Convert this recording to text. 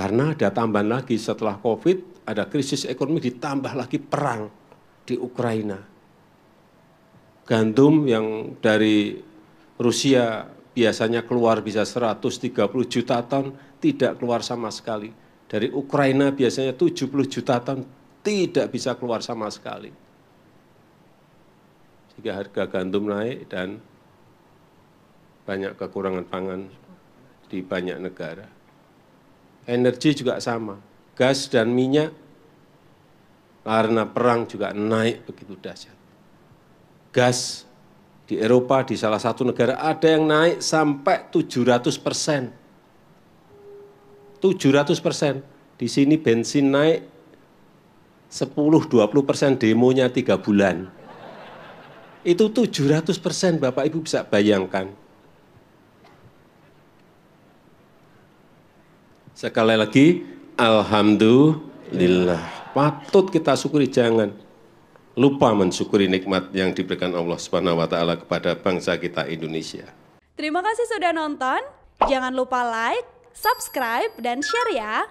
Karena ada tambahan lagi setelah COVID, ada krisis ekonomi ditambah lagi perang di Ukraina. Gandum yang dari Rusia biasanya keluar bisa 130 juta ton, tidak keluar sama sekali. Dari Ukraina biasanya 70 juta ton, tidak bisa keluar sama sekali. Sehingga harga gandum naik dan banyak kekurangan pangan di banyak negara energi juga sama, gas dan minyak karena perang juga naik begitu dahsyat. Gas di Eropa di salah satu negara ada yang naik sampai 700 persen. 700 persen. Di sini bensin naik 10-20 persen, demonya tiga bulan. Itu 700 persen Bapak Ibu bisa bayangkan. Sekali lagi, Alhamdulillah. Patut kita syukuri, jangan lupa mensyukuri nikmat yang diberikan Allah Subhanahu wa taala kepada bangsa kita Indonesia. Terima kasih sudah nonton. Jangan lupa like, subscribe dan share ya.